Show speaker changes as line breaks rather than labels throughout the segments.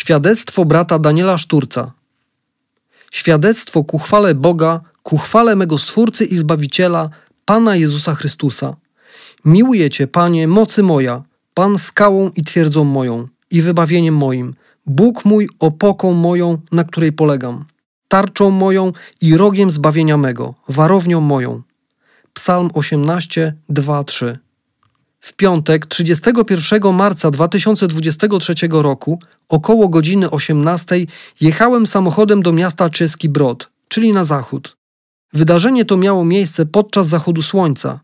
Świadectwo brata Daniela Szturca. Świadectwo ku chwale Boga, ku chwale mego Stwórcy i Zbawiciela, Pana Jezusa Chrystusa. Miłuję Cię, Panie, mocy moja, Pan skałą i twierdzą moją, i wybawieniem moim, Bóg mój, opoką moją, na której polegam, tarczą moją i rogiem zbawienia mego, warownią moją. Psalm 18, 2, 3 w piątek 31 marca 2023 roku około godziny 18 jechałem samochodem do miasta Czeski Brod, czyli na zachód. Wydarzenie to miało miejsce podczas zachodu słońca.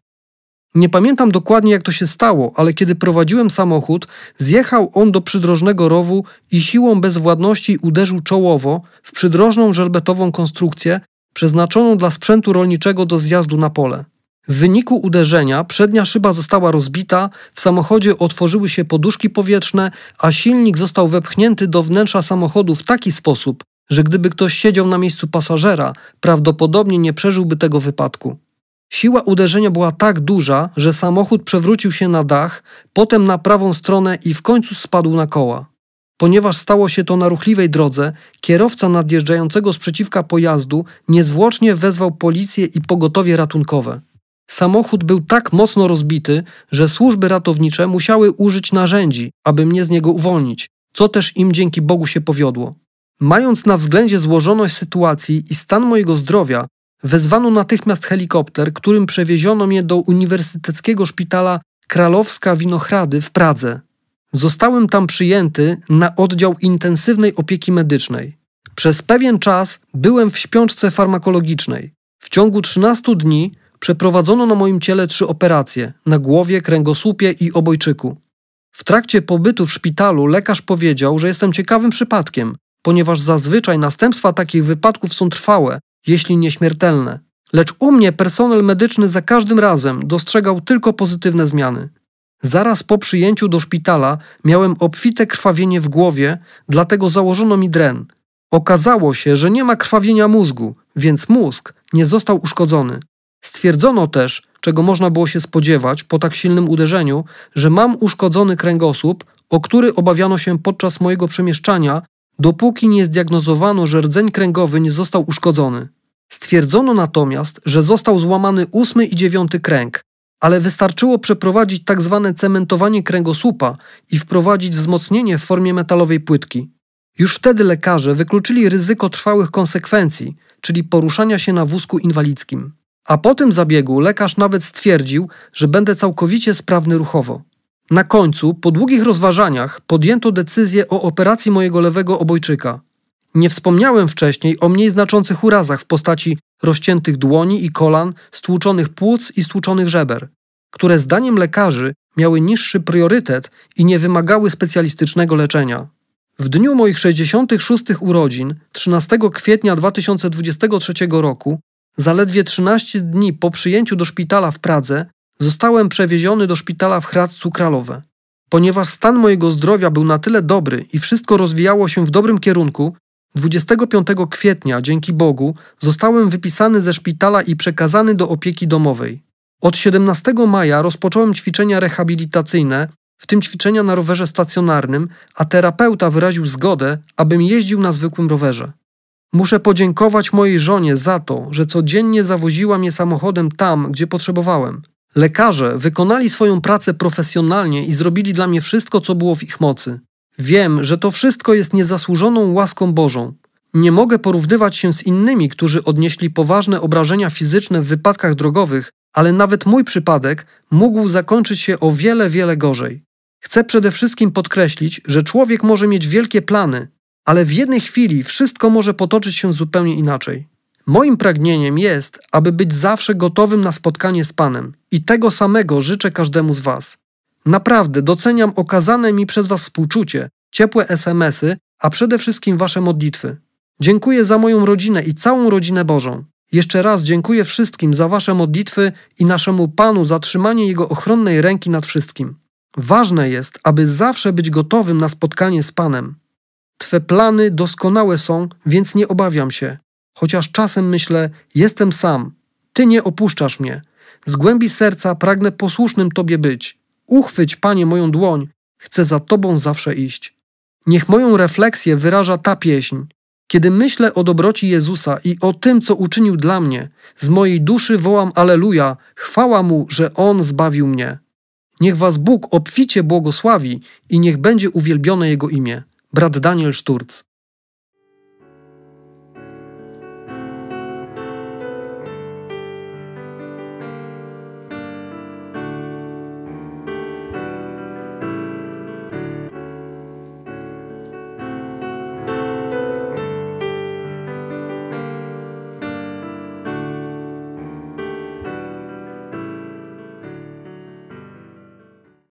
Nie pamiętam dokładnie jak to się stało, ale kiedy prowadziłem samochód, zjechał on do przydrożnego rowu i siłą bezwładności uderzył czołowo w przydrożną żelbetową konstrukcję przeznaczoną dla sprzętu rolniczego do zjazdu na pole. W wyniku uderzenia przednia szyba została rozbita, w samochodzie otworzyły się poduszki powietrzne, a silnik został wepchnięty do wnętrza samochodu w taki sposób, że gdyby ktoś siedział na miejscu pasażera, prawdopodobnie nie przeżyłby tego wypadku. Siła uderzenia była tak duża, że samochód przewrócił się na dach, potem na prawą stronę i w końcu spadł na koła. Ponieważ stało się to na ruchliwej drodze, kierowca nadjeżdżającego z przeciwka pojazdu niezwłocznie wezwał policję i pogotowie ratunkowe. Samochód był tak mocno rozbity, że służby ratownicze musiały użyć narzędzi, aby mnie z niego uwolnić, co też im dzięki Bogu się powiodło. Mając na względzie złożoność sytuacji i stan mojego zdrowia, wezwano natychmiast helikopter, którym przewieziono mnie do Uniwersyteckiego Szpitala Kralowska Winochrady w Pradze. Zostałem tam przyjęty na oddział intensywnej opieki medycznej. Przez pewien czas byłem w śpiączce farmakologicznej. W ciągu 13 dni Przeprowadzono na moim ciele trzy operacje na głowie, kręgosłupie i obojczyku. W trakcie pobytu w szpitalu lekarz powiedział, że jestem ciekawym przypadkiem, ponieważ zazwyczaj następstwa takich wypadków są trwałe, jeśli nie śmiertelne. Lecz u mnie personel medyczny za każdym razem dostrzegał tylko pozytywne zmiany. Zaraz po przyjęciu do szpitala miałem obfite krwawienie w głowie, dlatego założono mi dren. Okazało się, że nie ma krwawienia mózgu, więc mózg nie został uszkodzony. Stwierdzono też, czego można było się spodziewać po tak silnym uderzeniu, że mam uszkodzony kręgosłup, o który obawiano się podczas mojego przemieszczania, dopóki nie zdiagnozowano, że rdzeń kręgowy nie został uszkodzony. Stwierdzono natomiast, że został złamany ósmy i dziewiąty kręg, ale wystarczyło przeprowadzić tzw. Tak cementowanie kręgosłupa i wprowadzić wzmocnienie w formie metalowej płytki. Już wtedy lekarze wykluczyli ryzyko trwałych konsekwencji, czyli poruszania się na wózku inwalidzkim. A po tym zabiegu lekarz nawet stwierdził, że będę całkowicie sprawny ruchowo. Na końcu, po długich rozważaniach, podjęto decyzję o operacji mojego lewego obojczyka. Nie wspomniałem wcześniej o mniej znaczących urazach w postaci rozciętych dłoni i kolan, stłuczonych płuc i stłuczonych żeber, które zdaniem lekarzy miały niższy priorytet i nie wymagały specjalistycznego leczenia. W dniu moich 66 urodzin, 13 kwietnia 2023 roku, Zaledwie 13 dni po przyjęciu do szpitala w Pradze zostałem przewieziony do szpitala w Hradcu Kralowe. Ponieważ stan mojego zdrowia był na tyle dobry i wszystko rozwijało się w dobrym kierunku, 25 kwietnia, dzięki Bogu, zostałem wypisany ze szpitala i przekazany do opieki domowej. Od 17 maja rozpocząłem ćwiczenia rehabilitacyjne, w tym ćwiczenia na rowerze stacjonarnym, a terapeuta wyraził zgodę, abym jeździł na zwykłym rowerze. Muszę podziękować mojej żonie za to, że codziennie zawoziła mnie samochodem tam, gdzie potrzebowałem. Lekarze wykonali swoją pracę profesjonalnie i zrobili dla mnie wszystko, co było w ich mocy. Wiem, że to wszystko jest niezasłużoną łaską Bożą. Nie mogę porównywać się z innymi, którzy odnieśli poważne obrażenia fizyczne w wypadkach drogowych, ale nawet mój przypadek mógł zakończyć się o wiele, wiele gorzej. Chcę przede wszystkim podkreślić, że człowiek może mieć wielkie plany, ale w jednej chwili wszystko może potoczyć się zupełnie inaczej. Moim pragnieniem jest, aby być zawsze gotowym na spotkanie z Panem i tego samego życzę każdemu z Was. Naprawdę doceniam okazane mi przez Was współczucie, ciepłe SMSy, a przede wszystkim Wasze modlitwy. Dziękuję za moją rodzinę i całą rodzinę Bożą. Jeszcze raz dziękuję wszystkim za Wasze modlitwy i naszemu Panu za trzymanie Jego ochronnej ręki nad wszystkim. Ważne jest, aby zawsze być gotowym na spotkanie z Panem. Twe plany doskonałe są, więc nie obawiam się. Chociaż czasem myślę, jestem sam. Ty nie opuszczasz mnie. Z głębi serca pragnę posłusznym Tobie być. Uchwyć, Panie, moją dłoń. Chcę za Tobą zawsze iść. Niech moją refleksję wyraża ta pieśń. Kiedy myślę o dobroci Jezusa i o tym, co uczynił dla mnie, z mojej duszy wołam Aleluja, chwała Mu, że On zbawił mnie. Niech Was Bóg obficie błogosławi i niech będzie uwielbione Jego imię brat Daniel Szturc.